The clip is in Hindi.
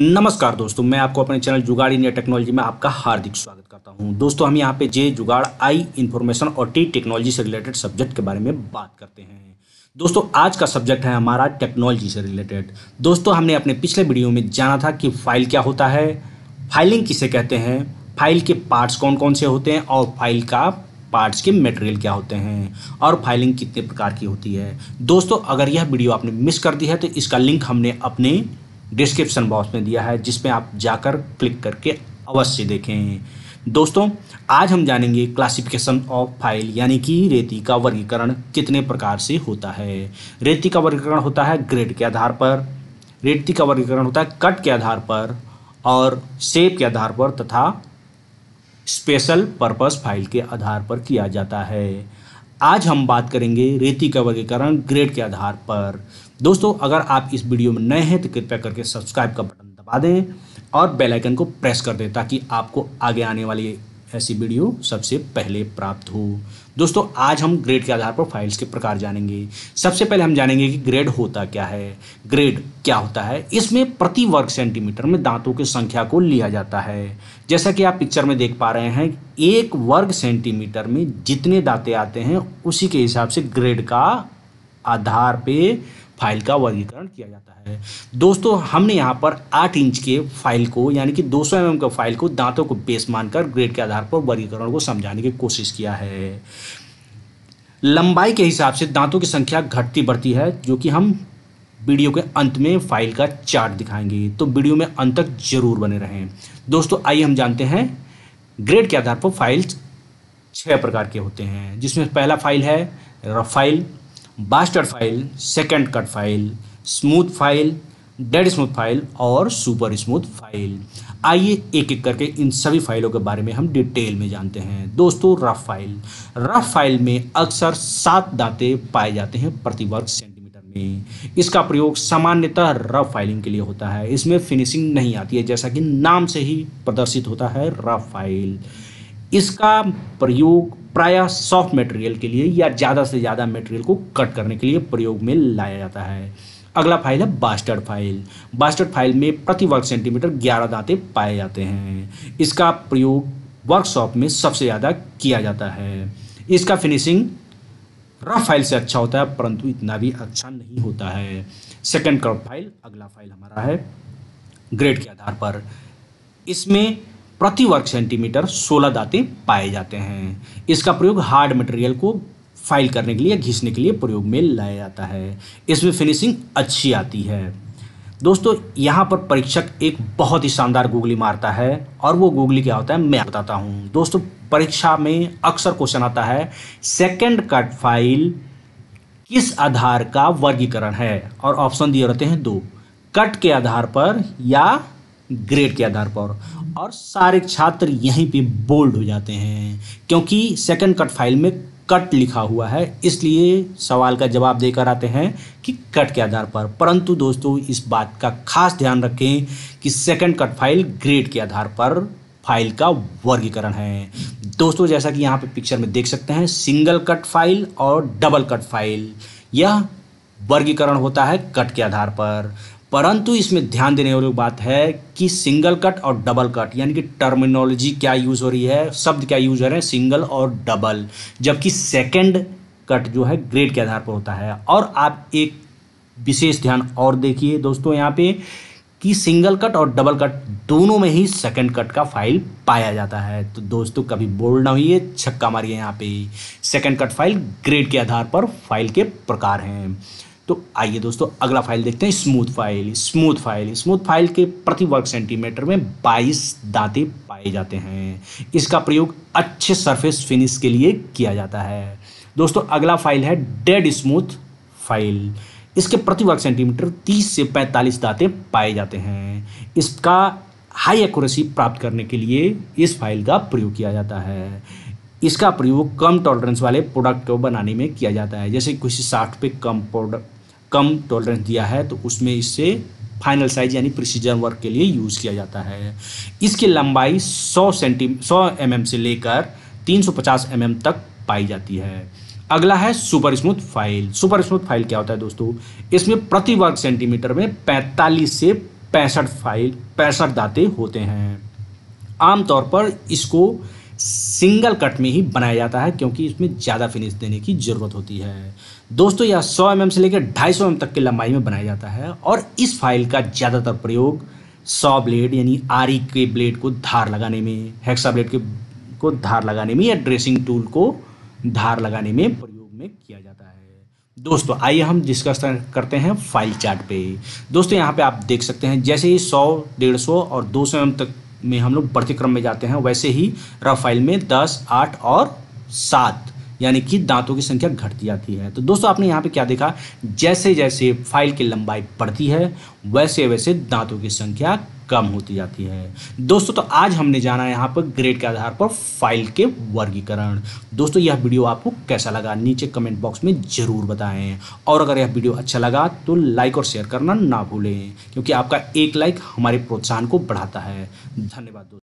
नमस्कार दोस्तों मैं आपको अपने चैनल जुगाड़ इंडिया टेक्नोलॉजी में आपका हार्दिक स्वागत करता हूं दोस्तों हम यहां पे जे जुगाड़ आई इन्फॉर्मेशन और टी टेक्नोलॉजी से रिलेटेड सब्जेक्ट के बारे में बात करते हैं दोस्तों आज का सब्जेक्ट है हमारा टेक्नोलॉजी से रिलेटेड दोस्तों हमने अपने पिछले वीडियो में जाना था कि फाइल क्या होता है फाइलिंग किसे कहते हैं फाइल के पार्ट्स कौन कौन से होते हैं और फाइल का पार्ट्स के मटेरियल क्या होते हैं और फाइलिंग कितने प्रकार की होती है दोस्तों अगर यह वीडियो आपने मिस कर दी है तो इसका लिंक हमने अपने डिस्क्रिप्शन बॉक्स में दिया है जिसमें आप जाकर क्लिक करके अवश्य देखें दोस्तों आज हम जानेंगे क्लासिफिकेशन ऑफ फाइल यानी कि रेती का वर्गीकरण कितने प्रकार से होता है रेती का वर्गीकरण होता है ग्रेड के आधार पर रेती का वर्गीकरण होता है कट के आधार पर और शेप के आधार पर तथा स्पेशल पर्पस फाइल के आधार पर किया जाता है आज हम बात करेंगे रेती का वर्गीकरण ग्रेड के आधार पर दोस्तों अगर आप इस वीडियो में नए हैं तो कृपया करके सब्सक्राइब का बटन दबा दें और बेल आइकन को प्रेस कर दें ताकि आपको आगे आने वाली ऐसी वीडियो सबसे पहले प्राप्त हो दोस्तों आज हम ग्रेड के आधार पर फाइल्स के प्रकार जानेंगे सबसे पहले हम जानेंगे कि ग्रेड होता क्या है ग्रेड क्या होता है इसमें प्रति वर्ग सेंटीमीटर में दांतों की संख्या को लिया जाता है जैसा कि आप पिक्चर में देख पा रहे हैं एक वर्ग सेंटीमीटर में जितने दांते आते हैं उसी के हिसाब से ग्रेड का आधार पे फाइल का वर्गीकरण किया जाता है दोस्तों हमने यहाँ पर आठ इंच के फाइल को यानी कि 200 सौ mm के फाइल को दांतों को बेस मानकर ग्रेड के आधार पर वर्गीकरण को समझाने की कोशिश किया है लंबाई के हिसाब से दांतों की संख्या घटती बढ़ती है जो कि हम वीडियो के अंत में फाइल का चार्ट दिखाएंगे तो वीडियो में अंत तक जरूर बने रहें दोस्तों आइए हम जानते हैं ग्रेड के आधार पर फाइल्स छः प्रकार के होते हैं जिसमें पहला फाइल है rough file bastard file second cut file smooth file dead smooth file और सुपर स्मूथ फाइल आइए एक एक करके इन सभी फाइलों के बारे में हम डिटेल में जानते हैं दोस्तों रफ फाइल रफ फाइल में अक्सर सात दाते पाए जाते हैं प्रति वर्ग सेंटीमीटर में इसका प्रयोग सामान्यतः रफ फाइलिंग के लिए होता है इसमें फिनिशिंग नहीं आती है जैसा कि नाम से ही प्रदर्शित होता है रफ फाइल इसका प्रयोग प्रायः सॉफ्ट मटेरियल के लिए या ज़्यादा से ज़्यादा मटेरियल को कट करने के लिए प्रयोग में लाया जाता है अगला फाइल है बास्टर्ड फाइल बास्टर्ड फाइल में प्रति वर्ग सेंटीमीटर ग्यारह दांते पाए जाते हैं इसका प्रयोग वर्कशॉप में सबसे ज़्यादा किया जाता है इसका फिनिशिंग रफ फाइल से अच्छा होता है परंतु इतना भी अच्छा नहीं होता है सेकेंड कर्व फाइल अगला फाइल हमारा है ग्रेड के आधार पर इसमें प्रति वर्ग सेंटीमीटर 16 दाते पाए जाते हैं इसका प्रयोग हार्ड मटेरियल को फाइल करने के लिए घिसने के लिए प्रयोग में लाया जाता है इसमें फिनिशिंग अच्छी आती है दोस्तों यहाँ पर परीक्षक एक बहुत ही शानदार गूगली मारता है और वो गूगली क्या होता है मैं बताता हूँ दोस्तों परीक्षा में अक्सर क्वेश्चन आता है सेकेंड कट फाइल किस आधार का वर्गीकरण है और ऑप्शन दिए रहते हैं दो कट के आधार पर या ग्रेड के आधार पर और सारे छात्र यहीं पे बोल्ड हो जाते हैं क्योंकि सेकंड कट फाइल में कट लिखा हुआ है इसलिए सवाल का जवाब देकर आते हैं कि कट के आधार पर परंतु दोस्तों इस बात का खास ध्यान रखें कि सेकंड कट फाइल ग्रेड के आधार पर फाइल का वर्गीकरण है दोस्तों जैसा कि यहाँ पे पिक्चर में देख सकते हैं सिंगल कट फाइल और डबल कट फाइल यह वर्गीकरण होता है कट के आधार पर परंतु इसमें ध्यान देने वाली बात है कि सिंगल कट और डबल कट यानी कि टर्मिनोलॉजी क्या यूज़ हो रही है शब्द क्या यूज़ हो रहे हैं सिंगल और डबल जबकि सेकेंड कट जो है ग्रेड के आधार पर होता है और आप एक विशेष ध्यान और देखिए दोस्तों यहाँ पे कि सिंगल कट और डबल कट दोनों में ही सेकंड कट का फाइल पाया जाता है तो दोस्तों कभी बोल्ड ना है छक्का मारिए यहाँ पे सेकंड कट फाइल ग्रेड के आधार पर फाइल के प्रकार हैं तो आइए दोस्तों अगला फाइल देखते हैं smooth file smooth file smooth file के प्रति वर्ग सेंटीमीटर में 22 दांते पाए जाते हैं इसका प्रयोग अच्छे सरफेस फिनिश के लिए किया जाता है दोस्तों अगला फाइल है डेड स्मूथ फाइल इसके प्रति वर्ग सेंटीमीटर 30 से 45 दांते पाए जाते हैं इसका हाई एक्यूरेसी प्राप्त करने के लिए इस फाइल का प्रयोग किया जाता है इसका प्रयोग कम टॉलरेंस वाले प्रोडक्ट को बनाने में किया जाता है जैसे किसी साख पे कम प्रोडक्ट कम टॉलरेंस दिया है तो उसमें इससे फाइनल साइज यानी प्रिसीजन वर्क के लिए यूज़ किया जाता है इसकी लंबाई 100 सेंटी 100 एम mm से लेकर 350 सौ mm तक पाई जाती है अगला है super smooth file super smooth file क्या होता है दोस्तों इसमें प्रति वर्ग सेंटीमीटर में 45 से पैंसठ फाइल पैंसठ दाते होते हैं आमतौर पर इसको सिंगल कट में ही बनाया जाता है क्योंकि इसमें ज़्यादा फिनिश देने की ज़रूरत होती है दोस्तों यह 100 एम mm से लेकर 250 एम mm तक की लंबाई में बनाया जाता है और इस फाइल का ज़्यादातर प्रयोग सौ ब्लेड यानी आरी के ब्लेड को धार लगाने में हेक्सा ब्लेड के को धार लगाने में या ड्रेसिंग टूल को धार लगाने में प्रयोग में किया जाता है दोस्तों आइए हम डिस्कस करते हैं फाइल चार्ट पे दोस्तों यहाँ पे आप देख सकते हैं जैसे ही 100 150 और 200 एम mm तक में हम लोग बढ़ते क्रम में जाते हैं वैसे ही रफ फाइल में दस आठ और सात यानी कि दांतों की संख्या घटती जाती है तो दोस्तों आपने यहाँ पे क्या देखा जैसे जैसे फाइल की लंबाई बढ़ती है वैसे वैसे दांतों की संख्या कम होती जाती है दोस्तों तो आज हमने जाना है यहाँ पर ग्रेड के आधार पर फाइल के वर्गीकरण दोस्तों यह वीडियो आपको कैसा लगा नीचे कमेंट बॉक्स में ज़रूर बताएं और अगर यह वीडियो अच्छा लगा तो लाइक और शेयर करना ना भूलें क्योंकि आपका एक लाइक हमारे प्रोत्साहन को बढ़ाता है धन्यवाद दोस्तों